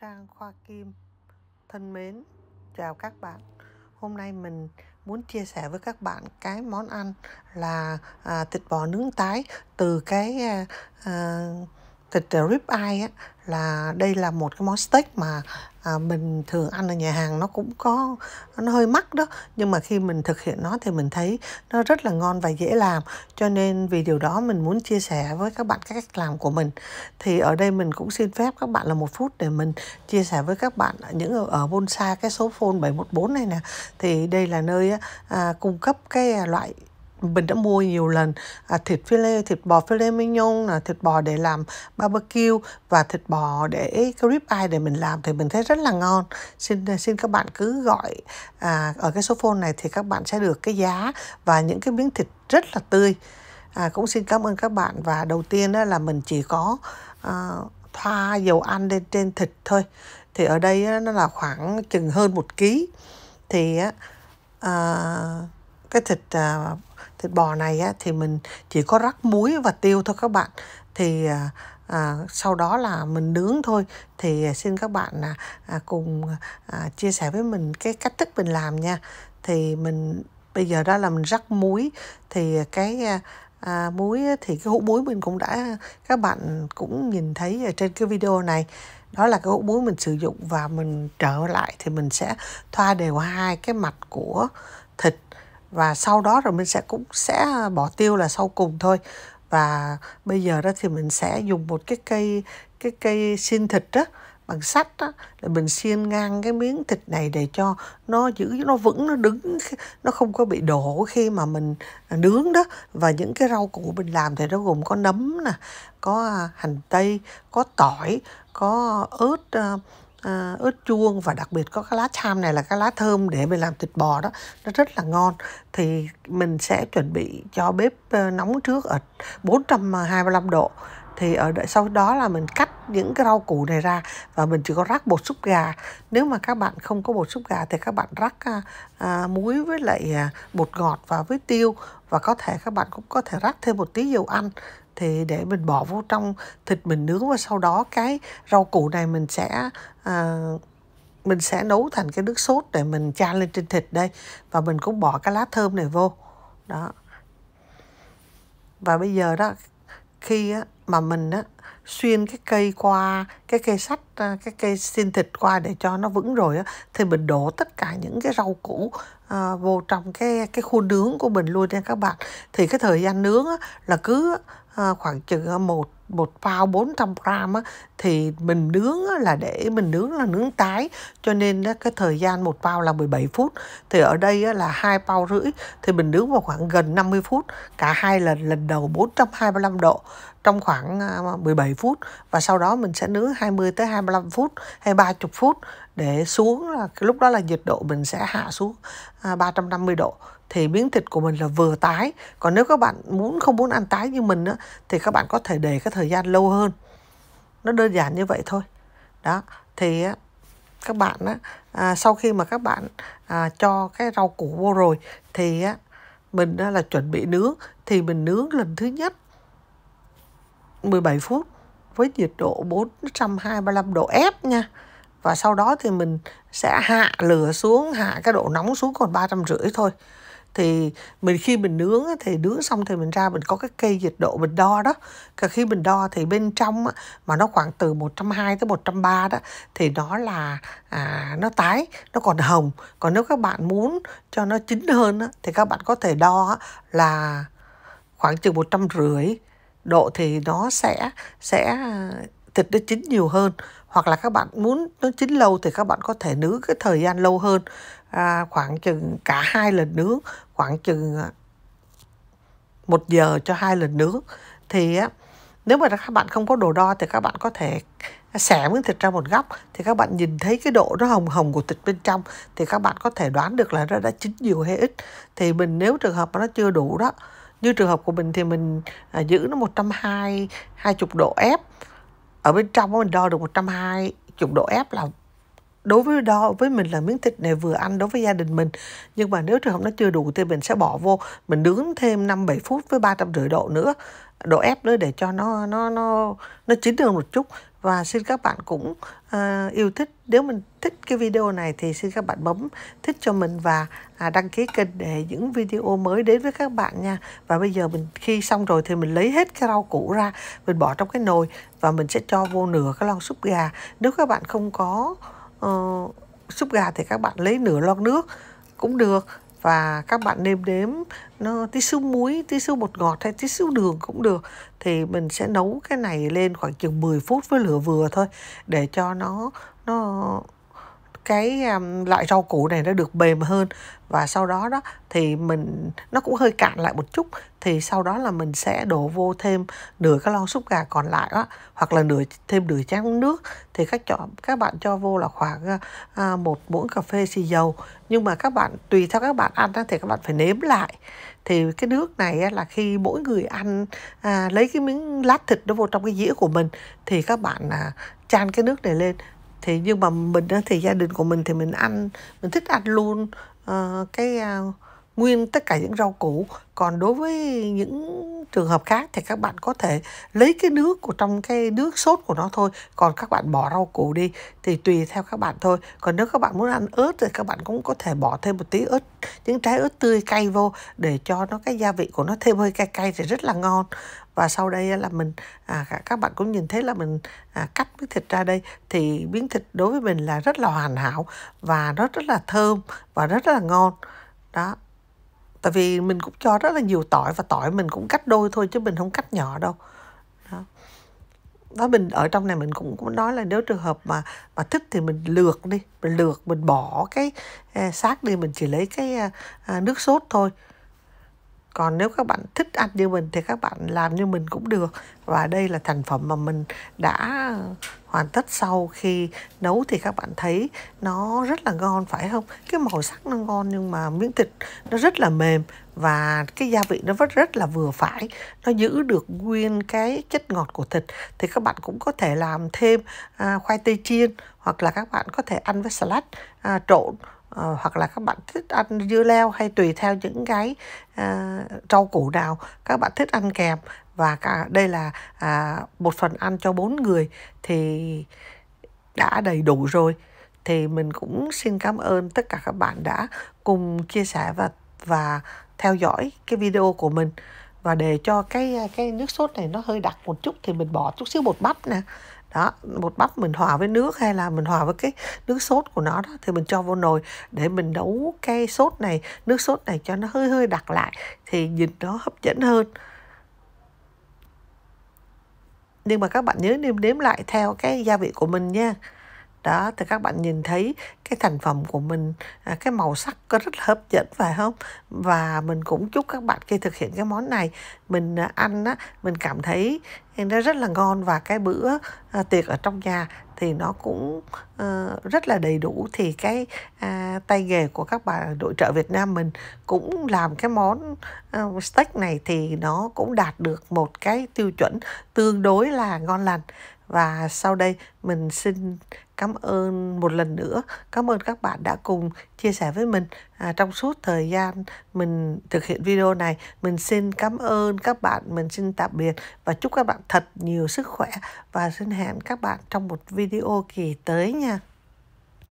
Trang Khoa Kim thân mến chào các bạn hôm nay mình muốn chia sẻ với các bạn cái món ăn là à, thịt bò nướng tái từ cái à, à thịt à, rib eye á, là đây là một cái món steak mà à, mình thường ăn ở nhà hàng nó cũng có nó hơi mắc đó nhưng mà khi mình thực hiện nó thì mình thấy nó rất là ngon và dễ làm cho nên vì điều đó mình muốn chia sẻ với các bạn cách làm của mình thì ở đây mình cũng xin phép các bạn là một phút để mình chia sẻ với các bạn những ở bonsai cái số phone 714 này nè thì đây là nơi à, cung cấp cái loại mình đã mua nhiều lần à, thịt phi lê thịt bò phi lê mignon là thịt bò để làm barbecue và thịt bò để rib eye để mình làm thì mình thấy rất là ngon xin xin các bạn cứ gọi à, ở cái số phone này thì các bạn sẽ được cái giá và những cái miếng thịt rất là tươi à, cũng xin cảm ơn các bạn và đầu tiên đó là mình chỉ có à, thoa dầu ăn lên trên thịt thôi thì ở đây nó là khoảng chừng hơn một ký thì à, cái thịt à, thịt bò này á, thì mình chỉ có rắc muối và tiêu thôi các bạn thì à, à sau đó là mình nướng thôi thì à, xin các bạn à, à, cùng à, chia sẻ với mình cái cách thức mình làm nha thì mình bây giờ đó là mình rắc muối thì cái à, à, muối thì cái hũ muối mình cũng đã các bạn cũng nhìn thấy ở trên cái video này đó là cái hũ muối mình sử dụng và mình trở lại thì mình sẽ thoa đều hai cái mặt của thịt và sau đó rồi mình sẽ cũng sẽ bỏ tiêu là sau cùng thôi và bây giờ đó thì mình sẽ dùng một cái cây cái cây xiên thịt đó bằng sắt đó là mình xiên ngang cái miếng thịt này để cho nó giữ nó vững nó đứng nó không có bị đổ khi mà mình nướng đó và những cái rau củ mình làm thì nó gồm có nấm nè có hành tây có tỏi có ớt ờ, à, ớt chuông và đặc biệt có cái lá cham này là cái lá thơm để mình làm thịt bò đó nó rất là ngon thì mình sẽ chuẩn bị cho bếp ờ, nóng trước ở 425 độ thì ở đợi sau đó là mình cắt những cái rau củ này ra và mình chỉ có rắc bột súp gà nếu mà các bạn không có bột súp gà thì các bạn rắc à, à, muối với lại à, bột ngọt và với tiêu và có thể các bạn cũng có thể rắc thêm một tí dầu ăn thì để mình bỏ vô trong thịt mình nướng và sau đó cái rau củ này mình sẽ à, mình sẽ nấu thành cái nước sốt để mình chan lên trên thịt đây và mình cũng bỏ cái lá thơm này vô đó và bây giờ đó khi á, mà mình á, xuyên cái cây qua cái cây sắt à, cái cây xin thịt qua để cho nó vững rồi á, thì mình đổ tất cả những cái rau củ à, vô trong cái cái khuôn nướng của mình luôn nha các bạn thì cái thời gian nướng á, là cứ Ờ, khoảng chừng 1 ờ, một bao 400 gram á, thì mình nướng á, là để mình nướng là nướng tái cho nên á, cái thời gian một bao là 17 phút thì ở đây á, là hai bao rưỡi thì mình nướng vào khoảng gần 50 phút cả hai lần lần đầu 425 độ trong khoảng 17 à, phút và sau đó mình sẽ nướng 20 tới 25 phút hay 30 phút để xuống là lúc đó là nhiệt độ mình sẽ hạ xuống 350 à, độ thì miếng thịt của mình là vừa tái còn nếu các bạn muốn không muốn ăn tái như mình á, thì các bạn có thể để cái thời thời gian lâu hơn nó đơn giản như vậy thôi đó thì các bạn á, à, sau khi mà các bạn à, cho cái rau củ vô rồi thì á, mình á, là chuẩn bị nướng thì mình nướng lần thứ nhất 17 phút với nhiệt độ 425 độ F nha và sau đó thì mình sẽ hạ lửa xuống hạ cái độ nóng xuống còn ba trăm rưỡi thôi thì mình khi mình nướng thì nướng xong thì mình ra mình có cái cây nhiệt độ mình đo đó cả khi mình đo thì bên trong mà nó khoảng từ 120 tới 130 đó thì nó là à, nó tái nó còn hồng còn nếu các bạn muốn cho nó chín hơn thì các bạn có thể đo là khoảng chừng rưỡi độ thì nó sẽ sẽ à, thịt nó chín nhiều hơn hoặc là các bạn muốn nó chín lâu thì các bạn có thể nướng cái thời gian lâu hơn à, khoảng chừng cả hai lần nướng khoảng chừng à, một giờ cho hai lần nướng thì á, nếu mà các bạn không có đồ đo thì các bạn có thể xẻ miếng thịt ra một góc thì các bạn nhìn thấy cái độ nó hồng hồng của thịt bên trong thì các bạn có thể đoán được là nó đã chín nhiều hay ít thì mình nếu trường hợp mà nó chưa đủ đó như trường hợp của mình thì mình à, giữ nó 120 20 độ ép ở bên trong mình đo được 120 chục độ ép là đối với đó với mình là miếng thịt này vừa ăn đối với gia đình mình nhưng mà nếu trường hợp nó chưa đủ thì mình sẽ bỏ vô mình nướng thêm năm bảy phút với ba trăm rưỡi độ nữa độ ép nữa để cho nó nó nó nó chín được một chút và xin các bạn cũng uh, yêu thích nếu mình thích cái video này thì xin các bạn bấm thích cho mình và à, đăng ký kênh để những video mới đến với các bạn nha và bây giờ mình khi xong rồi thì mình lấy hết cái rau củ ra mình bỏ trong cái nồi và mình sẽ cho vô nửa cái lon súp gà nếu các bạn không có uh, súp gà thì các bạn lấy nửa lon nước cũng được và các bạn nêm đếm nó tí xíu muối, tí xíu bột ngọt hay tí xíu đường cũng được thì mình sẽ nấu cái này lên khoảng chừng 10 phút với lửa vừa thôi để cho nó nó cái loại rau củ này nó được mềm hơn và sau đó đó thì mình nó cũng hơi cạn lại một chút thì sau đó là mình sẽ đổ vô thêm nửa cái lon súp gà còn lại đó hoặc là nửa thêm nửa chén nước thì các cho các bạn cho vô là khoảng à, một muỗng cà phê xì dầu nhưng mà các bạn tùy theo các bạn ăn đó, thì các bạn phải nếm lại thì cái nước này là khi mỗi người ăn à, lấy cái miếng lát thịt nó vô trong cái dĩa của mình thì các bạn à, chan cái nước này lên thì nhưng mà mình thì gia đình của mình thì mình ăn mình thích ăn luôn uh, cái uh, nguyên tất cả những rau củ còn đối với những trường hợp khác thì các bạn có thể lấy cái nước của trong cái nước sốt của nó thôi còn các bạn bỏ rau củ đi thì tùy theo các bạn thôi còn nếu các bạn muốn ăn ớt thì các bạn cũng có thể bỏ thêm một tí ớt những trái ớt tươi cay vô để cho nó cái gia vị của nó thêm hơi cay cay thì rất là ngon và sau đây là mình à, các bạn cũng nhìn thấy là mình à, cắt miếng thịt ra đây thì miếng thịt đối với mình là rất là hoàn hảo và nó rất là thơm và rất là ngon đó tại vì mình cũng cho rất là nhiều tỏi và tỏi mình cũng cắt đôi thôi chứ mình không cắt nhỏ đâu đó, đó mình ở trong này mình cũng muốn nói là nếu trường hợp mà mà thích thì mình lược đi mình lược mình bỏ cái à, xác đi mình chỉ lấy cái eh, nước sốt thôi còn nếu các bạn thích ăn như mình thì các bạn làm như mình cũng được và đây là thành phẩm mà mình đã hoàn tất sau khi nấu thì các bạn thấy nó rất là ngon phải không cái màu sắc nó ngon nhưng mà miếng thịt nó rất là mềm và cái gia vị nó rất rất là vừa phải nó giữ được nguyên cái chất ngọt của thịt thì các bạn cũng có thể làm thêm à, khoai tây chiên hoặc là các bạn có thể ăn với salad à, trộn à, hoặc là các bạn thích ăn dưa leo hay tùy theo những cái à, rau củ nào các bạn thích ăn kèm và cả đây là à, một phần ăn cho bốn người thì đã đầy đủ rồi thì mình cũng xin cảm ơn tất cả các bạn đã cùng chia sẻ và và theo dõi cái video của mình và để cho cái cái nước sốt này nó hơi đặc một chút thì mình bỏ chút xíu bột bắp nè đó bột bắp mình hòa với nước hay là mình hòa với cái nước sốt của nó đó thì mình cho vô nồi để mình nấu cái sốt này nước sốt này cho nó hơi hơi đặc lại thì nhìn nó hấp dẫn hơn nhưng mà các bạn nhớ nêm nếm lại theo cái gia vị của mình nha đó thì các bạn nhìn thấy cái thành phẩm của mình à, cái màu sắc có rất là hấp dẫn phải không và mình cũng chúc các bạn khi thực hiện cái món này mình à, ăn á mình cảm thấy nó rất là ngon và cái bữa à, tiệc ở trong nhà thì nó cũng uh, rất là đầy đủ thì cái uh, tay nghề của các bà đội trợ Việt Nam mình cũng làm cái món uh, steak này thì nó cũng đạt được một cái tiêu chuẩn tương đối là ngon lành và sau đây mình xin cảm ơn một lần nữa cảm ơn các bạn đã cùng chia sẻ với mình à, trong suốt thời gian mình thực hiện video này mình xin cảm ơn các bạn mình xin tạm biệt và chúc các bạn thật nhiều sức khỏe và xin hẹn các bạn trong một video kỳ tới nha